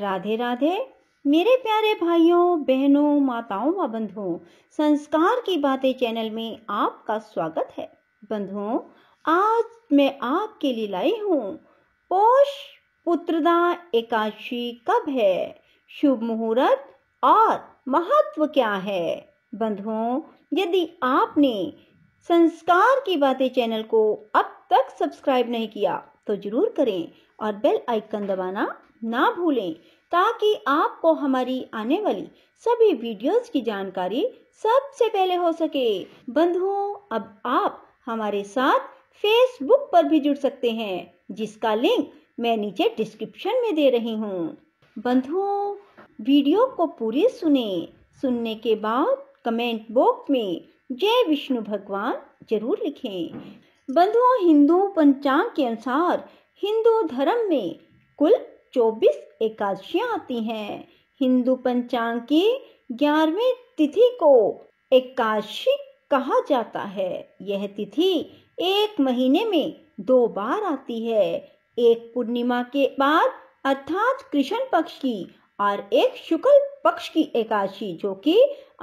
राधे राधे मेरे प्यारे भाइयों बहनों माताओं व बंधुओं संस्कार की बातें चैनल में आपका स्वागत है बंधुओं आज मैं आपके लिए लाई हूँ पोष पुत्रदा एकादशी कब है शुभ मुहूर्त और महत्व क्या है बंधुओं यदि आपने संस्कार की बातें चैनल को अब तक सब्सक्राइब नहीं किया तो जरूर करें और बेल आइकन दबाना ना भूलें ताकि आपको हमारी आने वाली सभी वीडियोस की जानकारी सबसे पहले हो सके बंधुओं अब आप हमारे साथ फेसबुक पर भी जुड़ सकते हैं जिसका लिंक मैं नीचे डिस्क्रिप्शन में दे रही हूँ बंधुओं वीडियो को पूरी सुने सुनने के बाद कमेंट बॉक्स में जय विष्णु भगवान जरूर लिखें बंधुओं हिंदू पंचांग के अनुसार हिंदू धर्म में कुल चौबीस एकादशिया आती हैं हिंदू पंचांग की ग्यारहवीं तिथि को एकादशी कहा जाता है यह तिथि एक महीने में दो बार आती है एक पूर्णिमा के बाद अर्थात कृष्ण पक्ष की और एक शुक्ल पक्ष की एकादशी जो कि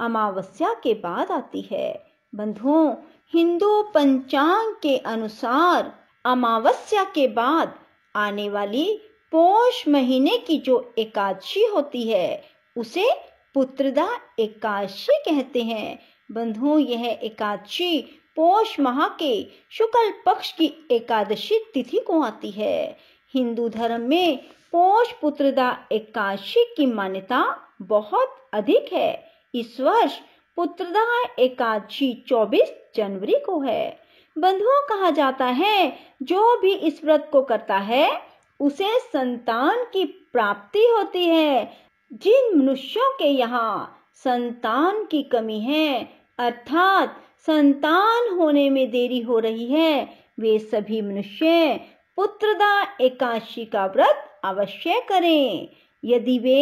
अमावस्या के बाद आती है बंधुओं हिंदू पंचांग के अनुसार अमावस्या के बाद आने वाली पौष महीने की जो एकादशी होती है उसे पुत्रदा एकादशी कहते हैं बंधुओं यह एकादशी पौष माह के शुक्ल पक्ष की एकादशी तिथि को आती है हिंदू धर्म में पौष पुत्रदा एकादशी की मान्यता बहुत अधिक है इस वर्ष पुत्रदा एकादशी 24 जनवरी को है बंधुओं कहा जाता है जो भी इस व्रत को करता है उसे संतान की प्राप्ति होती है जिन मनुष्यों के यहाँ संतान की कमी है अर्थात संतान होने में देरी हो रही है वे सभी मनुष्य पुत्रदा एकादशी का व्रत अवश्य करें यदि वे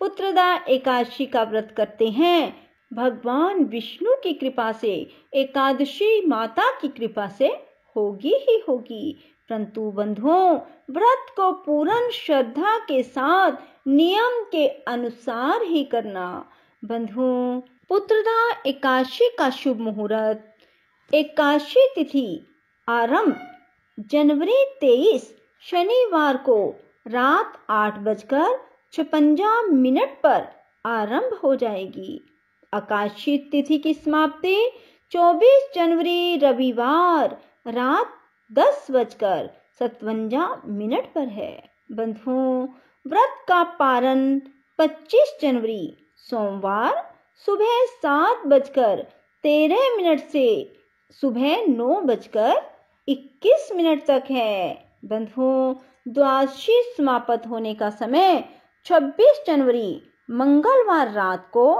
पुत्रदा एकादशी का व्रत करते हैं भगवान विष्णु की कृपा से एकादशी माता की कृपा से होगी ही होगी परंतु बंधुओं व्रत को पूर्ण श्रद्धा के साथ नियम के अनुसार ही करना बंधुओं पुत्रदा एकाशी का शुभ मुहूर्त एकादशी तिथि आरंभ जनवरी तेईस शनिवार को रात आठ बजकर छपंजा मिनट पर आरंभ हो जाएगी आकाशीय तिथि की समाप्ति 24 जनवरी रविवार रात दस बजकर सतवंजा मिनट पर है बंधुओं व्रत का पारण 25 जनवरी सोमवार सुबह सात बजकर तेरह मिनट से सुबह नौ बजकर इक्कीस मिनट तक है बंधुओं द्वादशी समाप्त होने का समय 26 जनवरी मंगलवार रात को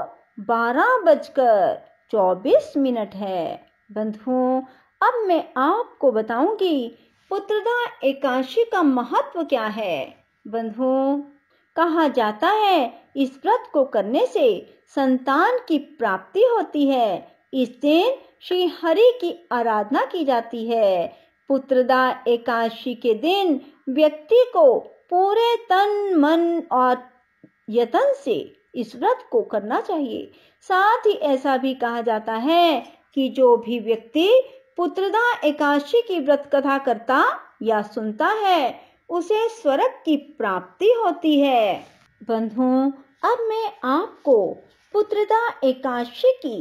बारह बजकर चौबीस मिनट है बंधुओं अब मैं आपको बताऊंगी पुत्रदा एकाशी का महत्व क्या है बंधुओं कहा जाता है इस व्रत को करने से संतान की प्राप्ति होती है इस दिन श्री हरि की आराधना की जाती है पुत्रदा एकाशी के दिन व्यक्ति को पूरे तन मन और यतन से इस व्रत को करना चाहिए साथ ही ऐसा भी कहा जाता है कि जो भी व्यक्ति पुत्रदा एकाशी की व्रत कथा करता या सुनता है उसे स्वर्ग की प्राप्ति होती है बंधुओं अब मैं आपको पुत्रदा एकादशी की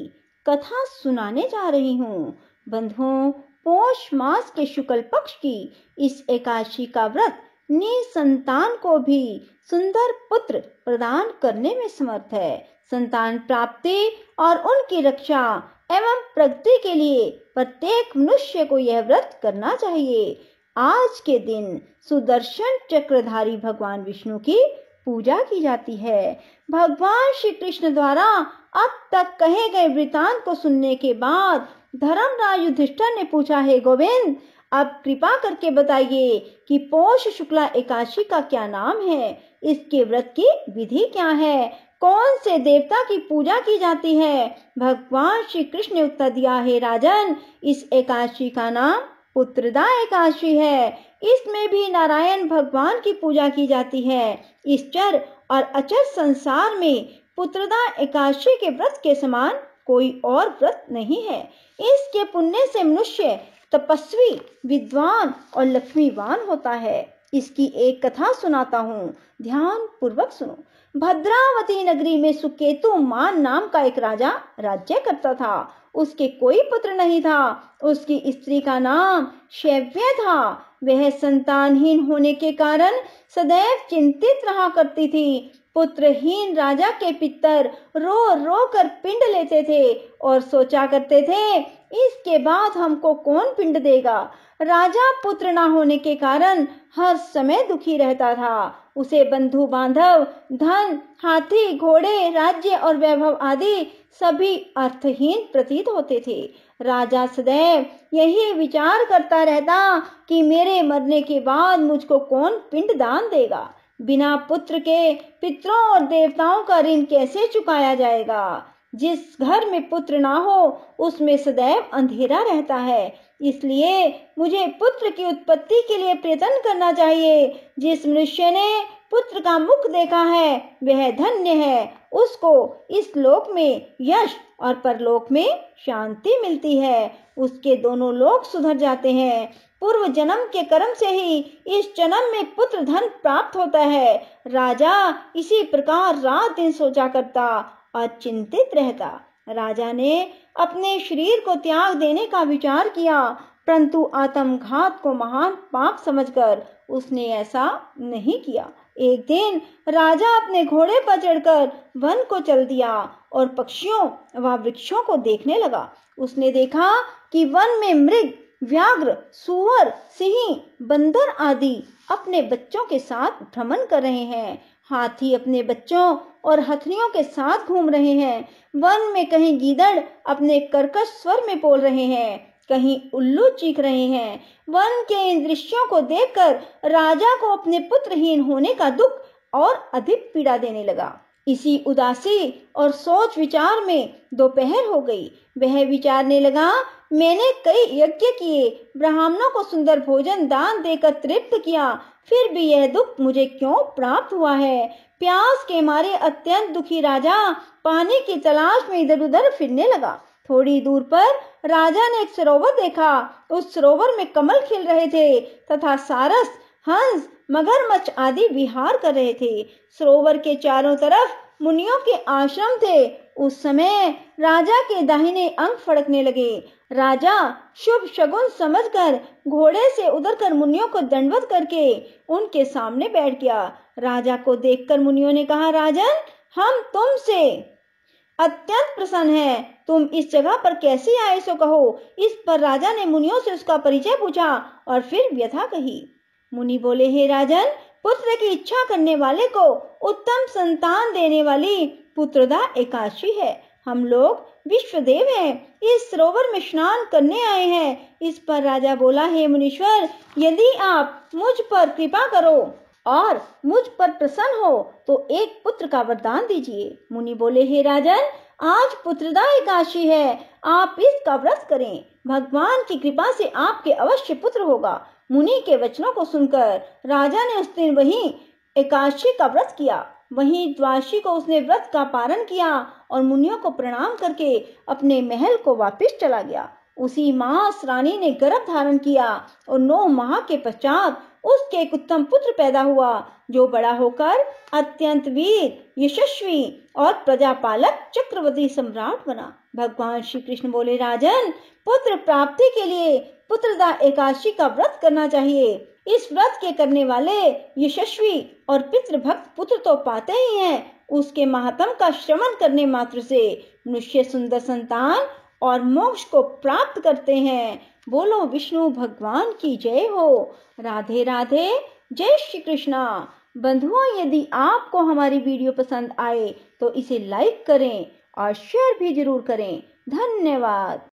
कथा सुनाने जा रही हूँ बंधुओं पोष मास के शुक्ल पक्ष की इस एकादशी का व्रत संतान को भी सुंदर पुत्र प्रदान करने में समर्थ है संतान प्राप्ति और उनकी रक्षा एवं प्रगति के लिए प्रत्येक मनुष्य को यह व्रत करना चाहिए आज के दिन सुदर्शन चक्रधारी भगवान विष्णु की पूजा की जाती है भगवान श्री कृष्ण द्वारा अब तक कहे गए वृतांत को सुनने के बाद धर्मराज युधिष्ठर ने पूछा है गोविंद अब कृपा करके बताइए कि पौष शुक्ला एकादशी का क्या नाम है इसके व्रत की विधि क्या है कौन से देवता की पूजा की जाती है भगवान श्री कृष्ण ने उत्तर दिया है राजन इस एकादशी का नाम पुत्रदा एकादशी है इसमें भी नारायण भगवान की पूजा की जाती है इस चर और अचर संसार में पुत्रदा एकादशी के व्रत के समान कोई और व्रत नहीं है इसके पुण्य से मनुष्य तपस्वी विद्वान और लक्ष्मीवान होता है इसकी एक कथा सुनाता हूँ ध्यान पूर्वक सुनो भद्रावती नगरी में सुकेतु मान नाम का एक राजा राज्य करता था उसके कोई पुत्र नहीं था उसकी स्त्री का नाम शैव्य था वह संतानहीन होने के कारण सदैव चिंतित रहा करती थी पुत्रहीन राजा के पितर रो रो कर पिंड लेते थे और सोचा करते थे इसके बाद हमको कौन पिंड देगा राजा पुत्र ना होने के कारण हर समय दुखी रहता था उसे बंधु बांधव धन हाथी घोड़े राज्य और वैभव आदि सभी अर्थहीन प्रतीत होते थे राजा सदैव यही विचार करता रहता कि मेरे मरने के बाद मुझको कौन पिंड दान देगा बिना पुत्र के पितरों और देवताओं का ऋण कैसे चुकाया जाएगा जिस घर में पुत्र ना हो उसमें सदैव अंधेरा रहता है इसलिए मुझे पुत्र की उत्पत्ति के लिए प्रयत्न करना चाहिए जिस मनुष्य ने पुत्र का मुख देखा है वह धन्य है उसको इस लोक में यश और परलोक में शांति मिलती है उसके दोनों लोक सुधर जाते हैं पूर्व जन्म के कर्म से ही इस जन्म में पुत्र धन प्राप्त होता है राजा इसी प्रकार रात दिन सोचा करता और चिंतित रहता राजा ने अपने शरीर को त्याग देने का विचार किया परंतु आत्मघात को महान पाप समझकर उसने ऐसा नहीं किया एक दिन राजा अपने घोड़े पर चढ़कर वन को चल दिया और पक्षियों व वृक्षों को देखने लगा उसने देखा कि वन में मृग व्याघ्र सुअर सिंह बंदर आदि अपने बच्चों के साथ भ्रमण कर रहे हैं हाथी अपने बच्चों और हथनियों के साथ घूम रहे हैं वन में कहीं गीदड़ अपने कर्कश स्वर में बोल रहे हैं कहीं उल्लू चीख रहे हैं वन के इन दृश्यों को देखकर राजा को अपने पुत्रहीन होने का दुख और अधिक पीड़ा देने लगा इसी उदासी और सोच विचार में दोपहर हो गई वह विचारने लगा मैंने कई यज्ञ किए ब्राह्मणों को सुंदर भोजन दान देकर तृप्त किया फिर भी यह दुख मुझे क्यों प्राप्त हुआ है प्यास के मारे अत्यंत दुखी राजा पानी की तलाश में इधर उधर फिरने लगा थोड़ी दूर पर राजा ने एक सरोवर देखा उस सरोवर में कमल खिल रहे थे तथा सारस हंस मगरमच्छ आदि विहार कर रहे थे सरोवर के चारों तरफ मुनियों के आश्रम थे उस समय राजा के दाहिने अंग फड़कने लगे राजा शुभ शगुन समझकर घोड़े से उतरकर कर मुनियों को दंडवत करके उनके सामने बैठ गया राजा को देखकर मुनियों ने कहा राजन हम तुमसे अत्यंत प्रसन्न है तुम इस जगह पर कैसे आए सो कहो इस पर राजा ने मुनियों से उसका परिचय पूछा और फिर व्यथा कही मुनि बोले हे राजन पुत्र की इच्छा करने वाले को उत्तम संतान देने वाली पुत्रदा एकाशी है हम लोग विश्वदेव हैं इस सरोवर में स्नान करने आए हैं इस पर राजा बोला हे मुनीश्वर यदि आप मुझ पर कृपा करो और मुझ पर प्रसन्न हो तो एक पुत्र का वरदान दीजिए मुनि बोले हे राजन आज पुत्रदा एकाशी है आप इसका व्रत करें भगवान की कृपा से आपके अवश्य पुत्र होगा मुनि के वचनों को सुनकर राजा ने उस दिन वही एकादशी का व्रत किया वही द्वाशी को उसने व्रत का पारण किया और मुनियों को प्रणाम करके अपने महल को वापस चला गया उसी मास रानी ने गर्भ धारण किया और नौ माह के पश्चात उसके एक उत्तम पुत्र पैदा हुआ जो बड़ा होकर अत्यंत वीर यशस्वी और प्रजापालक चक्रवर्ती सम्राट बना भगवान श्री कृष्ण बोले राजन पुत्र प्राप्ति के लिए पुत्रदा एकादशी का व्रत करना चाहिए इस व्रत के करने वाले यशस्वी और पितृभक्त पुत्र तो पाते ही हैं उसके महात्म का श्रवण करने मात्र से मनुष्य सुंदर संतान और मोक्ष को प्राप्त करते हैं बोलो विष्णु भगवान की जय हो राधे राधे जय श्री कृष्णा बंधुओं यदि आपको हमारी वीडियो पसंद आए तो इसे लाइक करें और शेयर भी जरूर करें धन्यवाद